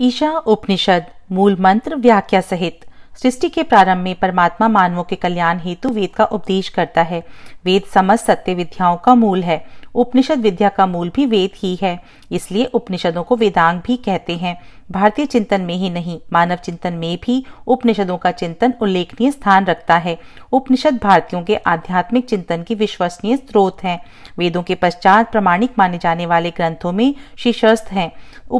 ईशा उपनिषद मूल मंत्र व्याख्या सहित सृष्टि के प्रारंभ में परमात्मा मानवों के कल्याण हेतु वेद का उपदेश करता है वेद समस्त सत्य विद्याओं का मूल है उपनिषद विद्या का मूल भी वेद ही है इसलिए उपनिषदों को वेदांग भी कहते हैं भारतीय चिंतन में ही नहीं मानव चिंतन में भी उपनिषदों का चिंतन उल्लेखनीय स्थान रखता है उपनिषद भारतीयों के आध्यात्मिक चिंतन की विश्वसनीय स्रोत है वेदों के पश्चात प्रमाणिक माने जाने वाले ग्रंथों में शीर्षस्थ हैं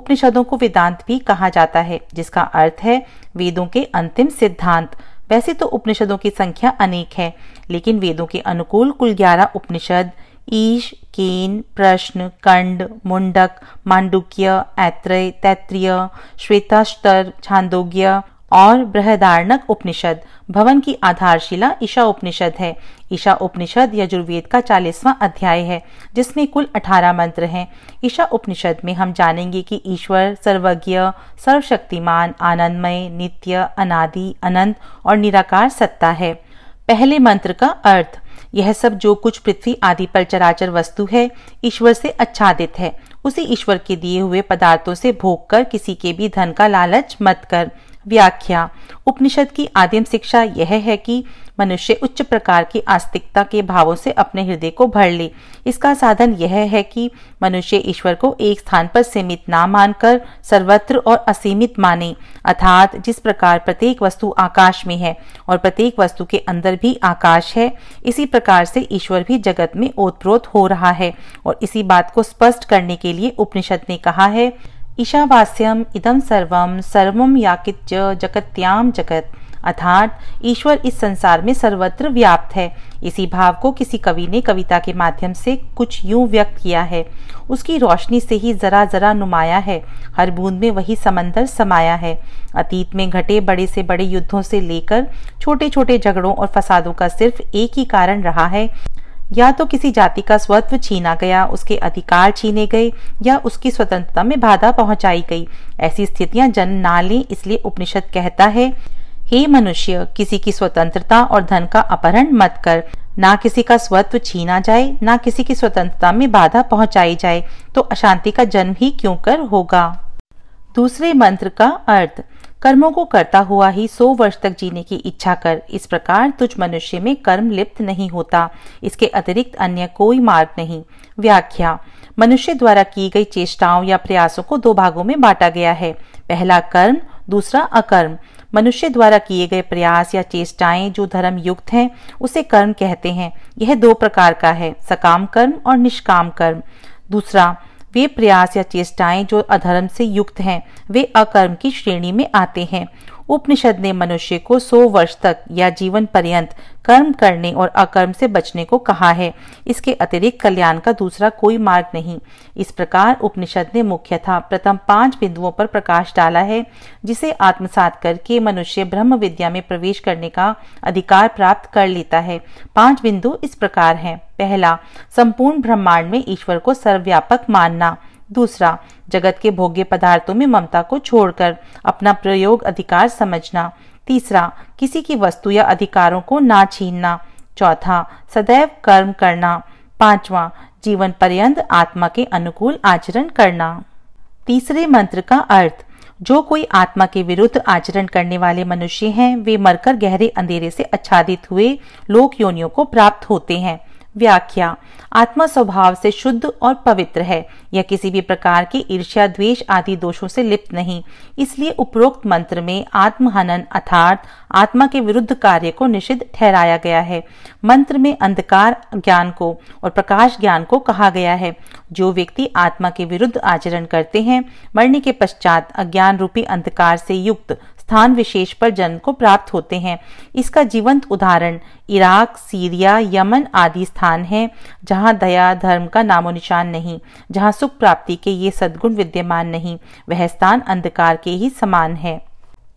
उपनिषदों को वेदांत भी कहा जाता है जिसका अर्थ है वेदों के अंतिम सिद्धांत वैसे तो उपनिषदों की संख्या अनेक है लेकिन वेदों के अनुकूल कुल ग्यारह उपनिषद ईश केन प्रश्न कंड मुंडक मांडुक्य ऐत्रय तैत्रीय श्वेताष्टर छांदोग्य और बृहदारणक उपनिषद भवन की आधारशिला ईशा उपनिषद है ईशा उपनिषद यजुर्वेद का चालीसवा अध्याय है जिसमें कुल अठारह मंत्र हैं ईशा उपनिषद में हम जानेंगे कि ईश्वर सर्वज्ञ सर्वशक्तिमान आनंदमय नित्य अनादि अनंत और निराकार सत्ता है पहले मंत्र का अर्थ यह सब जो कुछ पृथ्वी आदि पर चराचर वस्तु है ईश्वर से आच्छादित है उसी ईश्वर के दिए हुए पदार्थों से भोग कर किसी के भी धन का लालच मत कर व्याख्या उपनिषद की आदिम शिक्षा यह है कि मनुष्य उच्च प्रकार की आस्तिकता के भावों से अपने हृदय को भर ले इसका साधन यह है कि मनुष्य ईश्वर को एक स्थान पर सीमित ना मानकर सर्वत्र और असीमित माने अर्थात जिस प्रकार प्रत्येक वस्तु आकाश में है और प्रत्येक वस्तु के अंदर भी आकाश है इसी प्रकार से ईश्वर भी जगत में ओतप्रोत हो रहा है और इसी बात को स्पष्ट करने के लिए उपनिषद ने कहा है ईशावास्यम इदम सर्वम सर्वम याकिच जगत्याम जगत अर्थात ईश्वर इस संसार में सर्वत्र व्याप्त है इसी भाव को किसी कवि ने कविता के माध्यम से कुछ यूं व्यक्त किया है उसकी रोशनी से ही जरा जरा नुमाया है हर बूंद में वही समंदर समाया है अतीत में घटे बड़े से बड़े युद्धों से लेकर छोटे छोटे झगड़ों और फसादों का सिर्फ एक ही कारण रहा है या तो किसी जाति का स्वत्व छीना गया उसके अधिकार छीने गए या उसकी स्वतंत्रता में बाधा पहुंचाई गई ऐसी स्थितियां जन्म ना ले इसलिए उपनिषद कहता है हे मनुष्य किसी की स्वतंत्रता और धन का अपहरण मत कर ना किसी का स्वत्व छीना जाए ना किसी की स्वतंत्रता में बाधा पहुंचाई जाए तो अशांति का जन्म ही क्यों कर होगा दूसरे मंत्र का अर्थ कर्मों को करता हुआ ही सौ वर्ष तक जीने की इच्छा कर इस प्रकार तुझ मनुष्य में कर्म लिप्त नहीं होता इसके अतिरिक्त अन्य कोई मार्ग नहीं व्याख्या मनुष्य द्वारा की गई चेष्टाओं या प्रयासों को दो भागों में बांटा गया है पहला कर्म दूसरा अकर्म मनुष्य द्वारा किए गए प्रयास या चेष्टाएं जो धर्म युक्त हैं उसे कर्म कहते हैं यह दो प्रकार का है सकाम कर्म और निष्काम कर्म दूसरा वे प्रयास या चेष्टाएं जो अधर्म से युक्त हैं वे अकर्म की श्रेणी में आते हैं उपनिषद ने मनुष्य को सौ वर्ष तक या जीवन पर्यंत कर्म करने और अकर्म से बचने को कहा है इसके अतिरिक्त कल्याण का दूसरा कोई मार्ग नहीं इस प्रकार उपनिषद ने मुख्यतः प्रथम पांच बिंदुओं पर प्रकाश डाला है जिसे आत्मसात करके मनुष्य ब्रह्म विद्या में प्रवेश करने का अधिकार प्राप्त कर लेता है पांच बिंदु इस प्रकार हैं पहला संपूर्ण ब्रह्मांड में ईश्वर को सर्वव्यापक मानना दूसरा जगत के भोग्य पदार्थों में ममता को छोड़कर अपना प्रयोग अधिकार समझना तीसरा किसी की वस्तु या अधिकारों को ना छीनना चौथा सदैव कर्म करना पांचवा जीवन पर्यंत आत्मा के अनुकूल आचरण करना तीसरे मंत्र का अर्थ जो कोई आत्मा के विरुद्ध आचरण करने वाले मनुष्य हैं वे मरकर गहरे अंधेरे से आच्छादित हुए लोक योनियों को प्राप्त होते हैं व्याख्या आत्मा स्वभाव से शुद्ध और पवित्र है यह किसी भी प्रकार के ईर्ष्या द्वेष आदि दोषों से लिप्त नहीं इसलिए उपरोक्त मंत्र में आत्महनन अर्थात आत्मा के विरुद्ध कार्य को निषिद्ध ठहराया गया है मंत्र में अंधकार ज्ञान को और प्रकाश ज्ञान को कहा गया है जो व्यक्ति आत्मा के विरुद्ध आचरण करते हैं मरने के पश्चात अज्ञान रूपी अंधकार से युक्त स्थान विशेष पर जन्म को प्राप्त होते हैं इसका जीवंत उदाहरण इराक सीरिया यमन आदि स्थान है जहाँ दया धर्म का नामो निशान नहीं जहाँ सुख प्राप्ति के ये सदगुण विद्यमान नहीं वह स्थान अंधकार के ही समान है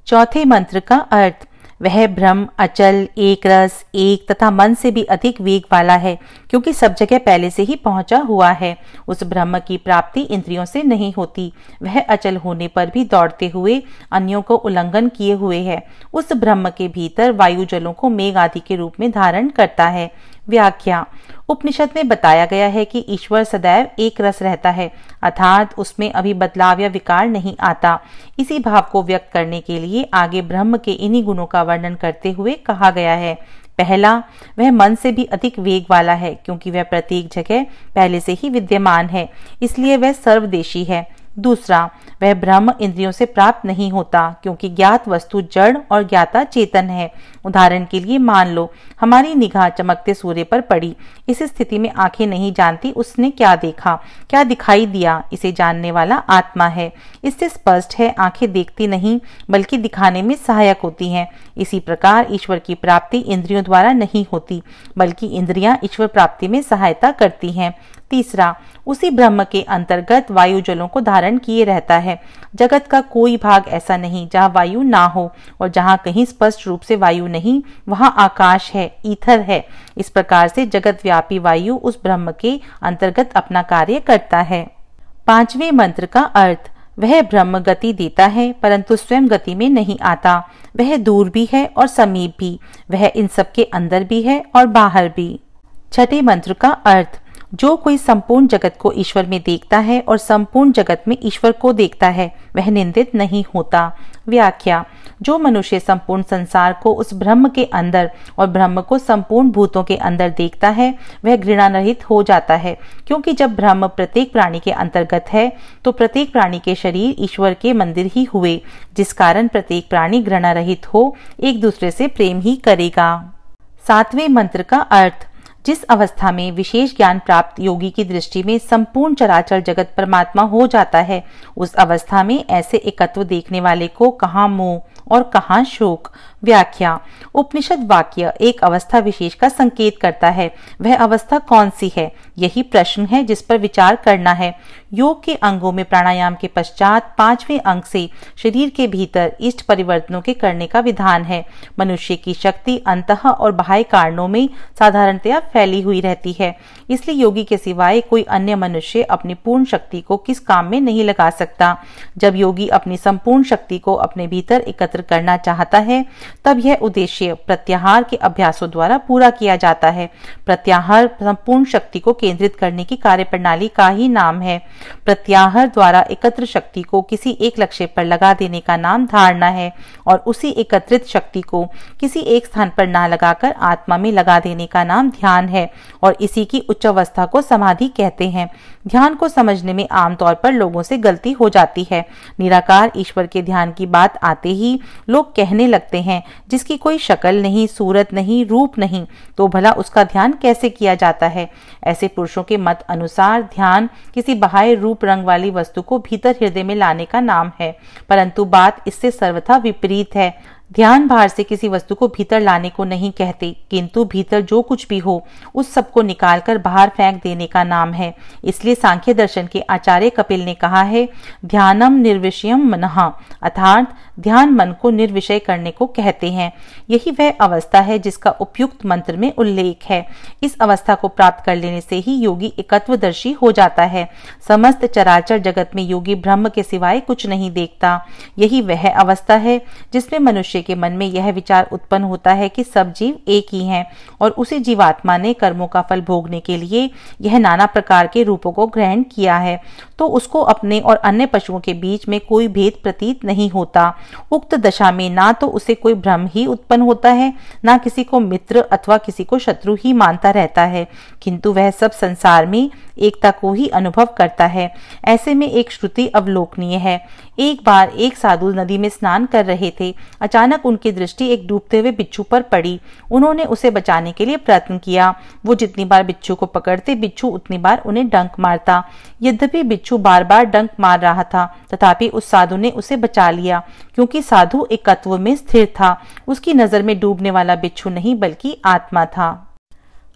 चौथे मंत्र का अर्थ वह भ्रम अचल एक रस एक तथा मन से भी अधिक वेग वाला है क्योंकि सब जगह पहले से ही पहुंचा हुआ है उस ब्रह्म की प्राप्ति इंद्रियों से नहीं होती वह अचल होने पर भी दौड़ते हुए अन्यों को उल्लंघन किए हुए है उस ब्रह्म के भीतर वायु जलों को मेघ आदि के रूप में धारण करता है व्याख्या उपनिषद में बताया गया है कि ईश्वर सदैव एक रस रहता है अर्थात उसमें अभी बदलाव या विकार नहीं आता इसी भाव को व्यक्त करने के लिए आगे ब्रह्म के इन्हीं गुणों का वर्णन करते हुए कहा गया है पहला वह मन से भी अधिक वेग वाला है क्योंकि वह प्रत्येक जगह पहले से ही विद्यमान है इसलिए वह सर्वदेशी है दूसरा वह ब्रह्म इंद्रियों से प्राप्त नहीं होता क्योंकि ज्ञात वस्तु जड़ और ज्ञाता चेतन है उदाहरण के लिए मान लो हमारी निगाह चमकते सूर्य पर पड़ी इस स्थिति में आंखें नहीं जानती उसने क्या देखा क्या दिखाई दिया इसे जानने वाला आत्मा है इससे स्पष्ट है आंखें देखती नहीं बल्कि दिखाने में सहायक होती हैं इसी प्रकार ईश्वर की प्राप्ति इंद्रियों द्वारा नहीं होती बल्कि इंद्रियां ईश्वर प्राप्ति में सहायता करती हैं तीसरा उसी ब्रह्म के अंतर्गत वायु जलों को धारण किए रहता है जगत का कोई भाग ऐसा नहीं जहाँ वायु ना हो और जहाँ कहीं स्पष्ट रूप से वायु नहीं वहाँ आकाश है ईथर है इस प्रकार से जगत व्यापी वायु उस ब्रह्म के अंतर्गत अपना कार्य करता है पांचवें मंत्र का अर्थ वह ब्रह्म गति देता है परंतु स्वयं गति में नहीं आता वह दूर भी है और समीप भी वह इन सब के अंदर भी है और बाहर भी छठे मंत्र का अर्थ जो कोई संपूर्ण जगत को ईश्वर में देखता है और संपूर्ण जगत में ईश्वर को देखता है वह निंदित नहीं होता व्याख्या जो मनुष्य संपूर्ण संसार को उस ब्रह्म के अंदर और ब्रह्म को संपूर्ण भूतों के अंदर देखता है वह घृणा रहित हो जाता है क्योंकि जब ब्रह्म प्रत्येक प्राणी के अंतर्गत है तो प्रत्येक प्राणी के शरीर ईश्वर के मंदिर ही हुए जिस कारण प्रत्येक प्राणी घृणा रहित हो एक दूसरे से प्रेम ही करेगा सातवें मंत्र का अर्थ जिस अवस्था में विशेष ज्ञान प्राप्त योगी की दृष्टि में संपूर्ण चराचर जगत परमात्मा हो जाता है उस अवस्था में ऐसे एकत्व देखने वाले को कहा मोह और कहा शोक व्याख्या उपनिषद वाक्य एक अवस्था विशेष का संकेत करता है वह अवस्था कौन सी है यही प्रश्न है जिस पर विचार करना है योग के अंगों में प्राणायाम के पश्चात पांचवें अंग से शरीर के भीतर इष्ट परिवर्तनों के करने का विधान है मनुष्य की शक्ति अंत और बाह्य कारणों में साधारणतया फैली हुई रहती है इसलिए योगी के सिवाय कोई अन्य मनुष्य अपनी पूर्ण शक्ति को किस काम में नहीं लगा सकता जब योगी अपनी संपूर्ण शक्ति को अपने भीतर एकत्र करना चाहता है तब यह उद्देश्य प्रत्याहार के अभ्यासों द्वारा पूरा किया जाता है प्रत्याहार संपूर्ण शक्ति को केंद्रित करने की कार्यप्रणाली का ही नाम है प्रत्याहार द्वारा एकत्र शक्ति को किसी एक लक्ष्य पर लगा देने का नाम धारणा है और उसी एकत्रित शक्ति को किसी एक स्थान पर ना लगाकर आत्मा में लगा देने का नाम ध्यान है और इसी की उच्च अवस्था को समाधि कहते हैं ध्यान को समझने में आमतौर पर लोगों से गलती हो जाती है निराकार ईश्वर के ध्यान की बात आते ही लोग कहने लगते हैं जिसकी कोई शक्ल नहीं सूरत नहीं रूप नहीं तो भला उसका ध्यान कैसे किया जाता है ऐसे पुरुषों के मत अनुसार ध्यान किसी बाह्य रूप रंग वाली वस्तु को भीतर हृदय में लाने का नाम है परंतु बात इससे सर्वथा विपरीत है ध्यान भार से किसी वस्तु को भीतर लाने को नहीं कहते किंतु भीतर जो कुछ भी हो उस सब को निकालकर बाहर फेंक देने का नाम है इसलिए सांख्य दर्शन के आचार्य कपिल ने कहा है ध्यानम निर्विषयम मनहा अर्थात ध्यान मन को निर्विषय करने को कहते हैं यही वह अवस्था है जिसका उपयुक्त मंत्र में उल्लेख है इस अवस्था को प्राप्त कर लेने से ही योगी एकत्वदर्शी हो जाता है समस्त चराचर जगत में योगी ब्रह्म के सिवाय कुछ नहीं देखता यही वह अवस्था है जिसमें मनुष्य के मन में यह विचार उत्पन्न होता है कि सब जीव एक ही हैं और उसी जीवात्मा ने कर्मों का फल भोगने के लिए यह नाना प्रकार के रूपों को ग्रहण किया है तो उसको अपने और अन्य पशुओं के बीच में कोई भेद प्रतीत नहीं होता उक्त दशा में ना तो उसे कोई भ्रम ही उत्पन्न होता है ना किसी को मित्र अथवा किसी को शत्रु ही मानता रहता है किंतु वह सब संसार में एकता को ही अनुभव करता है ऐसे में एक श्रुति अवलोकनीय है एक बार एक साधु नदी में स्नान कर रहे थे अचानक उनकी दृष्टि एक डूबते हुए बिच्छू पर पड़ी उन्होंने उसे बचाने के लिए प्रयत्न किया वो जितनी बार बिच्छू को पकड़ते बिच्छू उतनी बार उन्हें डंक मारता यद्यपि बिच्छू बार बार डंक मार रहा था तथापि उस साधु ने उसे बचा लिया क्योंकि साधु एकत्व में स्थिर था उसकी नजर में डूबने वाला बिच्छू नहीं बल्कि आत्मा था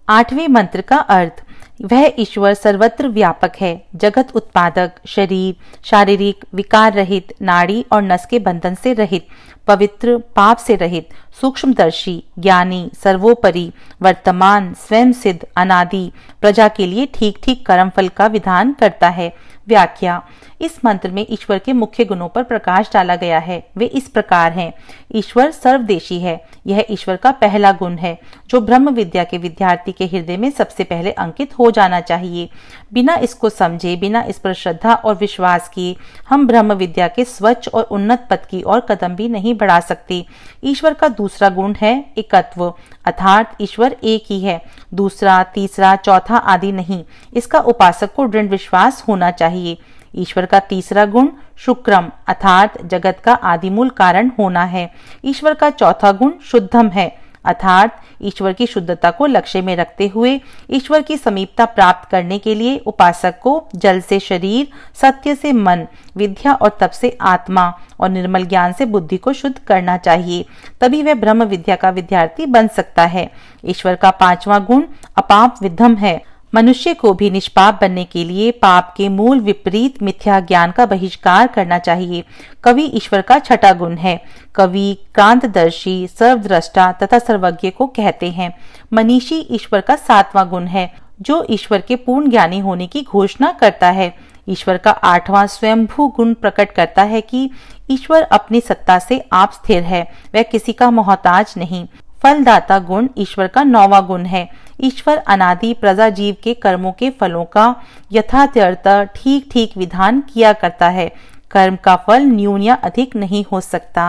आठवें मंत्र का अर्थ वह ईश्वर सर्वत्र व्यापक है जगत उत्पादक शरीर शारीरिक विकार रहित नाड़ी और नस के बंधन से रहित पवित्र पाप से रहित सूक्ष्मदर्शी ज्ञानी सर्वोपरि वर्तमान स्वयं सिद्ध अनादि प्रजा के लिए ठीक ठीक कर्म फल का विधान करता है व्याख्या इस मंत्र में ईश्वर के मुख्य गुणों पर प्रकाश डाला गया है वे इस प्रकार हैं ईश्वर सर्वदेशी है यह ईश्वर का पहला गुण है जो ब्रह्म विद्या के विद्यार्थी के हृदय में सबसे पहले अंकित हो जाना चाहिए बिना इसको समझे बिना इस पर श्रद्धा और विश्वास किए हम ब्रह्म विद्या के स्वच्छ और उन्नत पद की और कदम भी नहीं बढ़ा सकते ईश्वर का दूसरा गुण है एकत्व अर्थात ईश्वर एक ही है दूसरा तीसरा चौथा आदि नहीं इसका उपासक को दृढ़ विश्वास होना चाहिए ईश्वर का तीसरा गुण शुक्रम अर्थात जगत का आदिमूल कारण होना है ईश्वर का चौथा गुण शुद्धम है अर्थात ईश्वर की शुद्धता को लक्ष्य में रखते हुए ईश्वर की समीपता प्राप्त करने के लिए उपासक को जल से शरीर सत्य से मन विद्या और तप से आत्मा और निर्मल ज्ञान से बुद्धि को शुद्ध करना चाहिए तभी वह ब्रह्म विद्या का विद्यार्थी बन सकता है ईश्वर का पांचवा गुण अपाप विधम है मनुष्य को भी निष्पाप बनने के लिए पाप के मूल विपरीत मिथ्या ज्ञान का बहिष्कार करना चाहिए कवि ईश्वर का छठा गुण है कवि क्रांतदर्शी सर्वद्रष्टा तथा सर्वज्ञ को कहते हैं मनीषी ईश्वर का सातवां गुण है जो ईश्वर के पूर्ण ज्ञानी होने की घोषणा करता है ईश्वर का आठवां स्वयंभू गुण प्रकट करता है कि ईश्वर अपनी सत्ता से आप स्थिर है वह किसी का मोहताज नहीं फलदाता गुण ईश्वर का नौवा गुण है ईश्वर अनादि प्रजा जीव के कर्मों के फलों का यथात्यर्थ ठीक ठीक विधान किया करता है कर्म का फल न्यून या अधिक नहीं हो सकता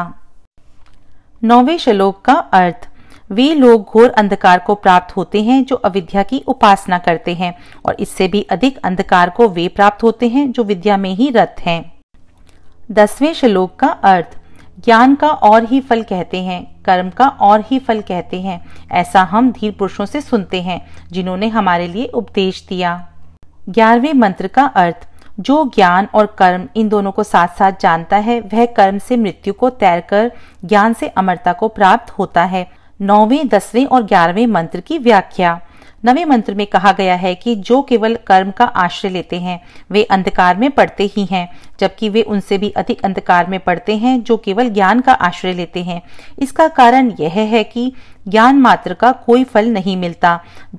नौवे श्लोक का अर्थ वे लोग घोर अंधकार को प्राप्त होते हैं जो अविद्या की उपासना करते हैं और इससे भी अधिक अंधकार को वे प्राप्त होते हैं जो विद्या में ही रत हैं। दसवें श्लोक का अर्थ ज्ञान का और ही फल कहते हैं कर्म का और ही फल कहते हैं ऐसा हम धीर पुरुषों से सुनते हैं जिन्होंने हमारे लिए उपदेश दिया ग्यारहवें मंत्र का अर्थ जो ज्ञान और कर्म इन दोनों को साथ साथ जानता है वह कर्म से मृत्यु को तैर कर ज्ञान से अमरता को प्राप्त होता है नौवे दसवें और ग्यारहवें मंत्र की व्याख्या नवे मंत्र में कहा गया है कि जो केवल कर्म का आश्रय लेते हैं वे अंधकार में पड़ते ही हैं जबकि वे उनसे भी अधिक अंधकार में पड़ते हैं जो केवल ज्ञान का आश्रय लेते हैं इसका कारण यह है कि ज्ञान मात्र का कोई फल नहीं मिलता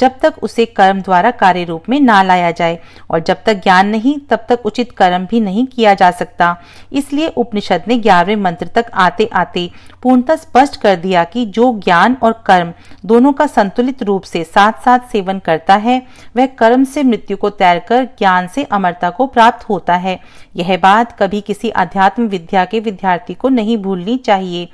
जब तक उसे कर्म द्वारा कार्य रूप में ना लाया जाए और जब तक ज्ञान नहीं तब तक उचित कर्म भी नहीं किया जा सकता इसलिए उपनिषद ने ग्यारहवें मंत्र तक आते आते पूर्णतः स्पष्ट कर दिया कि जो ज्ञान और कर्म दोनों का संतुलित रूप से साथ साथ सेवन करता है वह कर्म से मृत्यु को तैर कर ज्ञान से अमरता को प्राप्त होता है यह बात बात कभी किसी अध्यात्म विद्या के विद्यार्थी को नहीं भूलनी चाहिए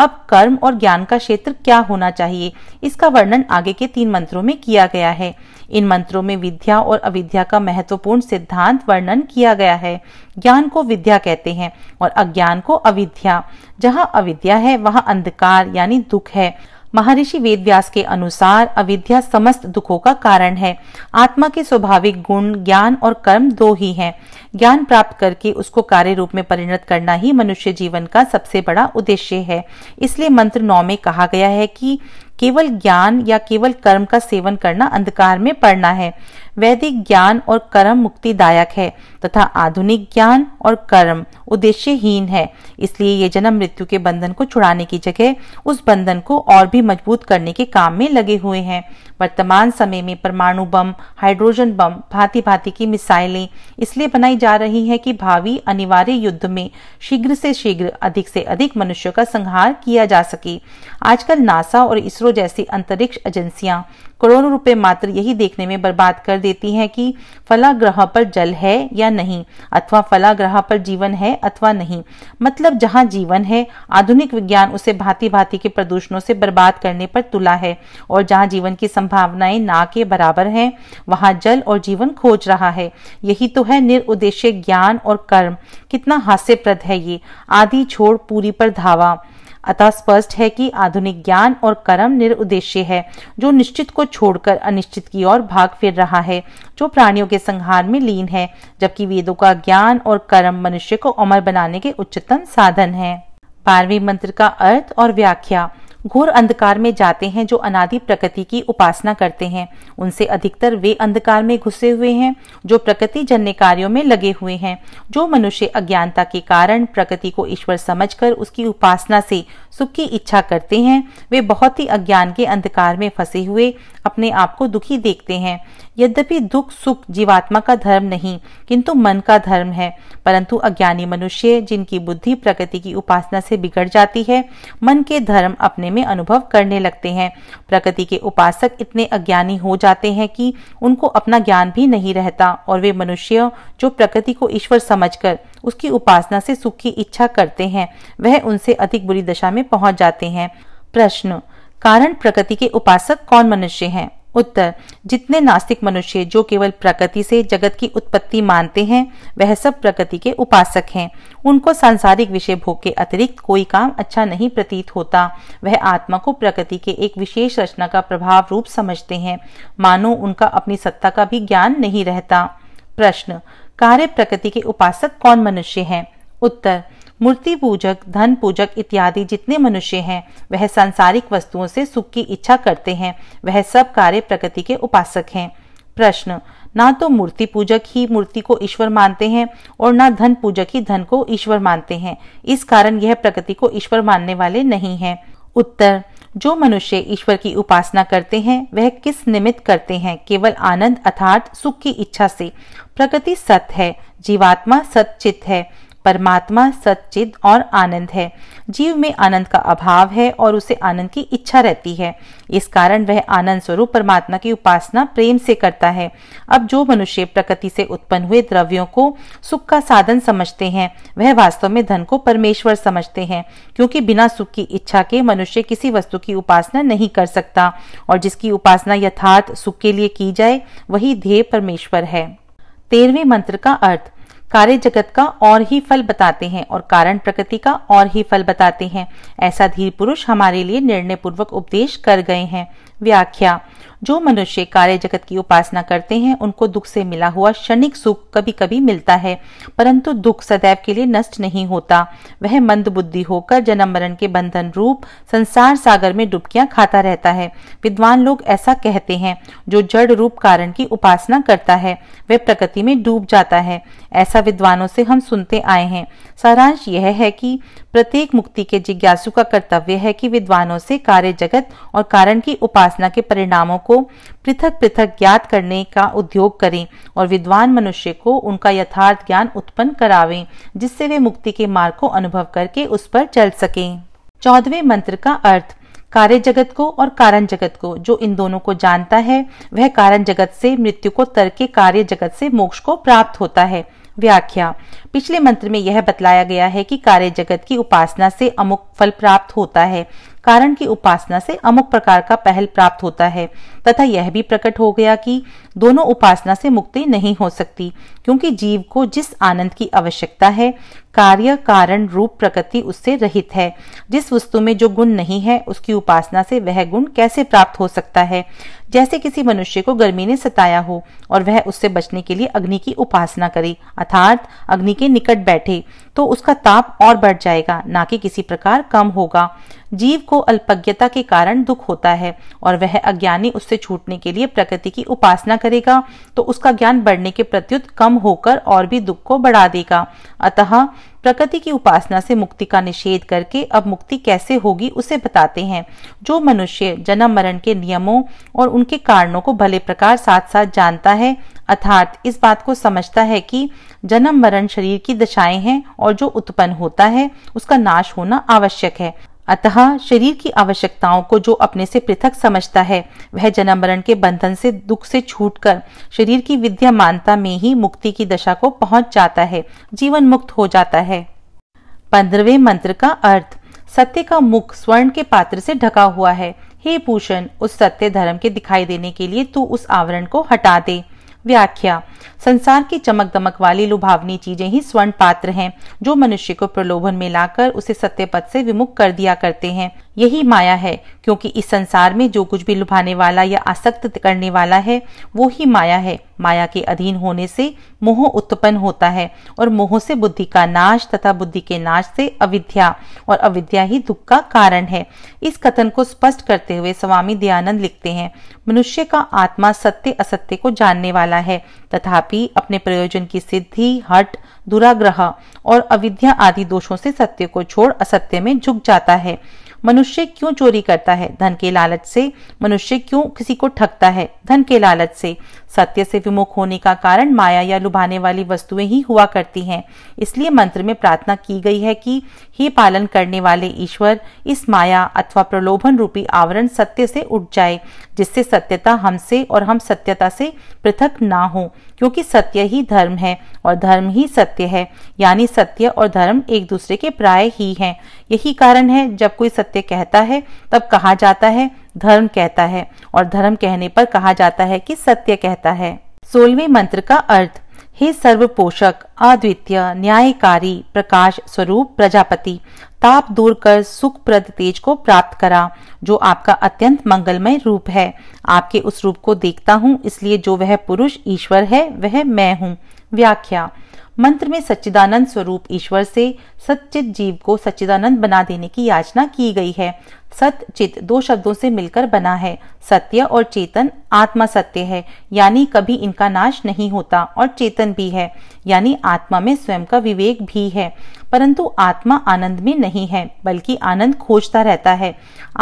अब कर्म और ज्ञान का क्षेत्र क्या होना चाहिए इसका वर्णन आगे के तीन मंत्रों में किया गया है इन मंत्रों में विद्या और अविद्या का महत्वपूर्ण सिद्धांत वर्णन किया गया है ज्ञान को विद्या कहते हैं और अज्ञान को अविद्या जहाँ अविद्या है वहाँ अंधकार यानी दुख है महर्षि वेदव्यास के अनुसार अविद्या समस्त दुखों का कारण है आत्मा के स्वाभाविक गुण ज्ञान और कर्म दो ही हैं। ज्ञान प्राप्त करके उसको कार्य रूप में परिणत करना ही मनुष्य जीवन का सबसे बड़ा उद्देश्य है इसलिए मंत्र नौ में कहा गया है कि केवल ज्ञान या केवल कर्म का सेवन करना अंधकार में पड़ना है वैदिक ज्ञान और कर्म मुक्तिदायक है तथा आधुनिक ज्ञान और कर्म उद्देश्यहीन है इसलिए ये जन्म मृत्यु के बंधन को छुड़ाने की जगह उस बंधन को और भी मजबूत करने के काम में लगे हुए हैं वर्तमान समय में परमाणु बम हाइड्रोजन बम भांति भांति की मिसाइलें इसलिए बनाई जा रही है कि भावी अनिवार्य युद्ध में शीघ्र से शीघ्र अधिक से अधिक मनुष्यों का संहार किया जा सके आजकल नासा और इसरो इसरो जैसी अंतरिक्ष एजेंसियां करोड़ों रुपए मात्र यही देखने में बर्बाद कर देती हैं कि फला ग्रह पर जल है या नहीं अथवा फला ग्रह पर जीवन है अथवा नहीं मतलब जहां जीवन है आधुनिक विज्ञान उसे भांति भांति के प्रदूषणों से बर्बाद करने पर तुला है और जहां जीवन की संभावनाएं ना के बराबर हैं वहां जल और जीवन खोज रहा है यही तो है निरुद्देश्य ज्ञान और कर्म कितना हास्यप्रद है ये आधी छोड़ पूरी पर धावा अतः स्पष्ट है कि आधुनिक ज्ञान और कर्म निरुद्देश्य है जो निश्चित को छोड़कर अनिश्चित की ओर भाग फिर रहा है जो प्राणियों के संहार में लीन है जबकि वेदों का ज्ञान और कर्म मनुष्य को अमर बनाने के उच्चतम साधन है बारहवीं मंत्र का अर्थ और व्याख्या घोर अंधकार में जाते हैं जो अनादि प्रकृति की उपासना करते हैं उनसे अधिकतर वे अंधकार में घुसे हुए हैं जो प्रकृति जन्य कार्यों में लगे हुए हैं जो मनुष्य अज्ञानता के कारण प्रकृति को ईश्वर समझकर उसकी उपासना से सुख की इच्छा करते हैं वे बहुत ही अज्ञान के अंधकार में फंसे हुए अपने आप को दुखी देखते हैं यद्यपि दुख सुख जीवात्मा का धर्म नहीं किंतु मन का धर्म है परंतु अज्ञानी मनुष्य जिनकी बुद्धि प्रकृति की उपासना से बिगड़ जाती है मन के धर्म अपने में अनुभव करने लगते हैं प्रकृति के उपासक इतने अज्ञानी हो जाते हैं कि उनको अपना ज्ञान भी नहीं रहता और वे मनुष्य जो प्रकृति को ईश्वर समझकर उसकी उपासना से सुख की इच्छा करते हैं वह उनसे अधिक बुरी दशा में पहुंच जाते हैं प्रश्न कारण प्रकृति के उपासक कौन मनुष्य हैं उत्तर जितने नास्तिक मनुष्य जो केवल प्रकृति से जगत की उत्पत्ति मानते हैं वह सब प्रकृति के उपासक हैं उनको सांसारिक विषय भोग के अतिरिक्त कोई काम अच्छा नहीं प्रतीत होता वह आत्मा को प्रकृति के एक विशेष रचना का प्रभाव रूप समझते हैं मानो उनका अपनी सत्ता का भी ज्ञान नहीं रहता प्रश्न कार्य प्रकृति के उपासक कौन मनुष्य हैं उत्तर मूर्ति पूजक धन पूजक इत्यादि जितने मनुष्य हैं वह सांसारिक वस्तुओं से सुख की इच्छा करते हैं वह सब कार्य प्रकृति के उपासक हैं प्रश्न ना तो मूर्ति पूजक ही मूर्ति को ईश्वर मानते हैं और ना धन पूजक ही धन को ईश्वर मानते हैं इस कारण यह प्रकृति को ईश्वर मानने वाले नहीं है उत्तर जो मनुष्य ईश्वर की उपासना करते हैं वह किस निमित्त करते हैं केवल आनंद अर्थात सुख की इच्छा से प्रकृति सत है जीवात्मा चित है परमात्मा सच्चिद और आनंद है जीव में आनंद का अभाव है और उसे आनंद की इच्छा रहती है इस कारण वह आनंद स्वरूप परमात्मा की उपासना प्रेम से करता है अब जो मनुष्य प्रकृति से उत्पन्न हुए द्रव्यों को सुख का साधन समझते हैं वह वास्तव में धन को परमेश्वर समझते हैं क्योंकि बिना सुख की इच्छा के मनुष्य किसी वस्तु की उपासना नहीं कर सकता और जिसकी उपासना यथार्थ सुख के लिए की जाए वही ध्येय परमेश्वर है तेरहवें मंत्र का अर्थ कार्य जगत का और ही फल बताते हैं और कारण प्रकृति का और ही फल बताते हैं ऐसा धीर पुरुष हमारे लिए निर्णय पूर्वक उपदेश कर गए हैं व्याख्या जो मनुष्य कार्य जगत की उपासना करते हैं उनको दुख से मिला हुआ क्षणिक सुख कभी कभी मिलता है परंतु दुख सदैव के लिए नष्ट नहीं होता वह मंद बुद्धि होकर जन्म मरण के बंधन रूप संसार सागर में डुबकियां खाता रहता है विद्वान लोग ऐसा कहते हैं जो जड़ रूप कारण की उपासना करता है वह प्रकृति में डूब जाता है ऐसा विद्वानों से हम सुनते आए हैं सारांश यह है कि प्रत्येक मुक्ति के जिज्ञासु का कर्तव्य है कि विद्वानों से कार्य जगत और कारण की उपासना के परिणामों को को पृथक पृथक ज्ञात करने का उद्योग करें और विद्वान मनुष्य को उनका यथार्थ ज्ञान उत्पन्न करावें जिससे वे मुक्ति के मार्ग को अनुभव करके उस पर चल सके चौदवे मंत्र का अर्थ कार्य जगत को और कारण जगत को जो इन दोनों को जानता है वह कारण जगत से मृत्यु को तर के कार्य जगत से मोक्ष को प्राप्त होता है व्याख्या पिछले मंत्र में यह बतलाया गया है कि कार्य जगत की उपासना से अमुक फल प्राप्त होता है कारण की उपासना से अमुक प्रकार का पहल प्राप्त होता है तथा यह भी प्रकट हो गया कि दोनों उपासना से मुक्ति नहीं हो सकती क्योंकि जीव को जिस आनंद की आवश्यकता है कार्य कारण रूप प्रकृति उससे रहित है जिस वस्तु में जो गुण नहीं है उसकी उपासना से वह गुण कैसे प्राप्त हो सकता है जैसे किसी मनुष्य को गर्मी ने सताया हो और वह उससे बचने के लिए अग्नि की उपासना करे अर्थात अग्नि के निकट बैठे तो उसका ताप और बढ़ जाएगा ना कि किसी प्रकार कम होगा जीव को अल्पज्ञता के कारण दुख होता है और वह अज्ञानी उससे छूटने के लिए प्रकृति की उपासना करेगा तो उसका ज्ञान बढ़ने के प्रत्युत कम होकर और भी दुख को बढ़ा देगा अतः प्रकृति की उपासना से मुक्ति का निषेध करके अब मुक्ति कैसे होगी उसे बताते हैं जो मनुष्य जन्म मरण के नियमों और उनके कारणों को भले प्रकार साथ साथ जानता है अर्थात इस बात को समझता है कि जन्म मरण शरीर की दशाएं हैं और जो उत्पन्न होता है उसका नाश होना आवश्यक है अतः शरीर की आवश्यकताओं को जो अपने से पृथक समझता है वह जन्म मरण के बंधन से दुख से छूटकर शरीर की विद्यमानता में ही मुक्ति की दशा को पहुंच जाता है जीवन मुक्त हो जाता है पंद्रहवें मंत्र का अर्थ सत्य का मुख स्वर्ण के पात्र से ढका हुआ है हे भूषण उस सत्य धर्म के दिखाई देने के लिए तू उस आवरण को हटा दे व्याख्या संसार की चमक दमक वाली लुभावनी चीजें ही स्वर्ण पात्र हैं जो मनुष्य को प्रलोभन में लाकर उसे सत्य पद से विमुख कर दिया करते हैं यही माया है क्योंकि इस संसार में जो कुछ भी लुभाने वाला या आसक्त करने वाला है वो ही माया है माया के अधीन होने से मोह उत्पन्न होता है और मोह से बुद्धि का नाश तथा बुद्धि के नाश से अविद्या और अविद्या ही दुख का कारण है इस कथन को स्पष्ट करते हुए स्वामी दयानंद लिखते हैं मनुष्य का आत्मा सत्य असत्य को जानने वाला है तथा तथापि अपने प्रयोजन की सिद्धि हट दुराग्रह और अविद्या आदि दोषों से सत्य को छोड़ असत्य में झुक जाता है मनुष्य क्यों चोरी करता है धन के लालच से मनुष्य क्यों किसी को ठगता है धन के लालच से सत्य से विमुख होने का कारण माया या लुभाने वाली वस्तुएं ही हुआ करती हैं इसलिए मंत्र में प्रार्थना की गई है कि हे पालन करने वाले ईश्वर इस माया अथवा प्रलोभन रूपी आवरण सत्य से उठ जाए जिससे सत्यता हमसे और हम सत्यता से पृथक ना हो क्योंकि सत्य ही धर्म है और धर्म ही सत्य है यानी सत्य और धर्म एक दूसरे के प्राय ही हैं यही कारण है जब कोई सत्य सत्य कहता है तब कहा जाता है धर्म कहता है और धर्म कहने पर कहा जाता है कि सत्य कहता है सोलवे मंत्र का अर्थ हे सर्व पोषक अद्वितीय न्यायकारी प्रकाश स्वरूप प्रजापति ताप दूर कर सुख प्रद तेज को प्राप्त करा जो आपका अत्यंत मंगलमय रूप है आपके उस रूप को देखता हूँ इसलिए जो वह पुरुष ईश्वर है वह मैं हूँ व्याख्या मंत्र में सच्चिदानंद स्वरूप ईश्वर से सचित जीव को सच्चिदानंद बना देने की याचना की गई है सत चित दो शब्दों से मिलकर बना है सत्य और चेतन आत्मा सत्य है यानी कभी इनका नाश नहीं होता और चेतन भी है यानी आत्मा में स्वयं का विवेक भी है परंतु आत्मा आनंद में नहीं है बल्कि आनंद खोजता रहता है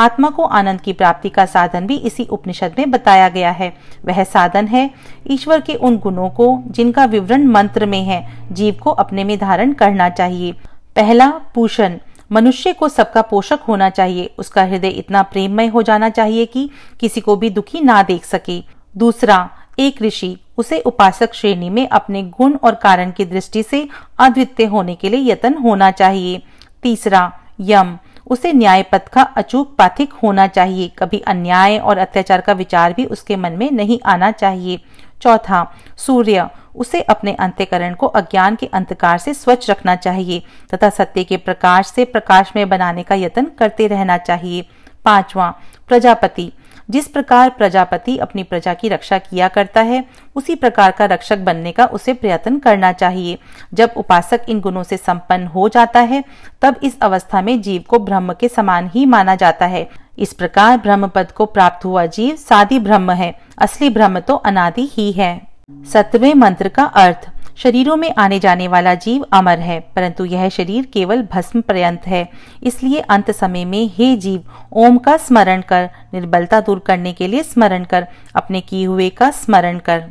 आत्मा को आनंद की प्राप्ति का साधन भी इसी उपनिषद में बताया गया है वह साधन है ईश्वर के उन गुणों को जिनका विवरण मंत्र में है जीव को अपने में धारण करना चाहिए पहला पूषण मनुष्य को सबका पोषक होना चाहिए उसका हृदय इतना प्रेममय हो जाना चाहिए कि किसी को भी दुखी ना देख सके दूसरा एक ऋषि उसे उपासक श्रेणी में अपने गुण और कारण की दृष्टि से अद्वितीय होने के लिए यत्न होना चाहिए तीसरा यम उसे न्याय पथ का अचूक पाथिक होना चाहिए कभी अन्याय और अत्याचार का विचार भी उसके मन में नहीं आना चाहिए चौथा सूर्य उसे अपने अंत्यकरण को अज्ञान के अंधकार से स्वच्छ रखना चाहिए तथा सत्य के प्रकाश से प्रकाश में बनाने का यत्न करते रहना चाहिए पांचवा प्रजापति जिस प्रकार प्रजापति अपनी प्रजा की रक्षा किया करता है उसी प्रकार का रक्षक बनने का उसे प्रयत्न करना चाहिए जब उपासक इन गुणों से संपन्न हो जाता है तब इस अवस्था में जीव को ब्रह्म के समान ही माना जाता है इस प्रकार ब्रह्म पद को प्राप्त हुआ जीव सादी ब्रह्म है असली ब्रह्म तो अनादि ही है सत्रवें मंत्र का अर्थ शरीरों में आने जाने वाला जीव अमर है परंतु यह शरीर केवल भस्म पर्यंत है इसलिए अंत समय में हे जीव ओम का स्मरण कर निर्बलता दूर करने के लिए स्मरण कर अपने किए हुए का स्मरण कर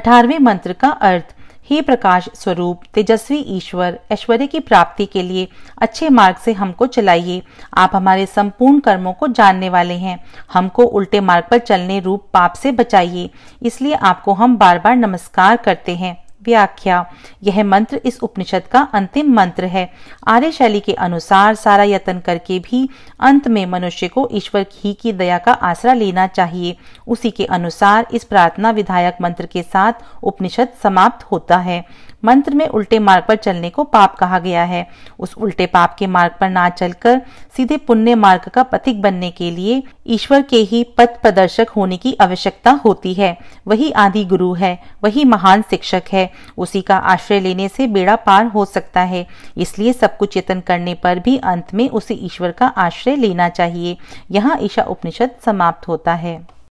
अठारवे मंत्र का अर्थ हे प्रकाश स्वरूप तेजस्वी ईश्वर ऐश्वर्य की प्राप्ति के लिए अच्छे मार्ग से हमको चलाइए आप हमारे संपूर्ण कर्मों को जानने वाले हैं हमको उल्टे मार्ग पर चलने रूप पाप से बचाइए इसलिए आपको हम बार बार नमस्कार करते हैं व्याख्या यह मंत्र इस उपनिषद का अंतिम मंत्र है आर्य शैली के अनुसार सारा यत्न करके भी अंत में मनुष्य को ईश्वर ही की दया का आसरा लेना चाहिए उसी के अनुसार इस प्रार्थना विधायक मंत्र के साथ उपनिषद समाप्त होता है मंत्र में उल्टे मार्ग पर चलने को पाप कहा गया है उस उल्टे पाप के मार्ग पर ना चलकर सीधे पुण्य मार्ग का पथिक बनने के लिए ईश्वर के ही पथ प्रदर्शक होने की आवश्यकता होती है वही आदि गुरु है वही महान शिक्षक है उसी का आश्रय लेने से बेड़ा पार हो सकता है इसलिए सबको चेतन करने पर भी अंत में उसे ईश्वर का आश्रय लेना चाहिए यहाँ ईशा उपनिषद समाप्त होता है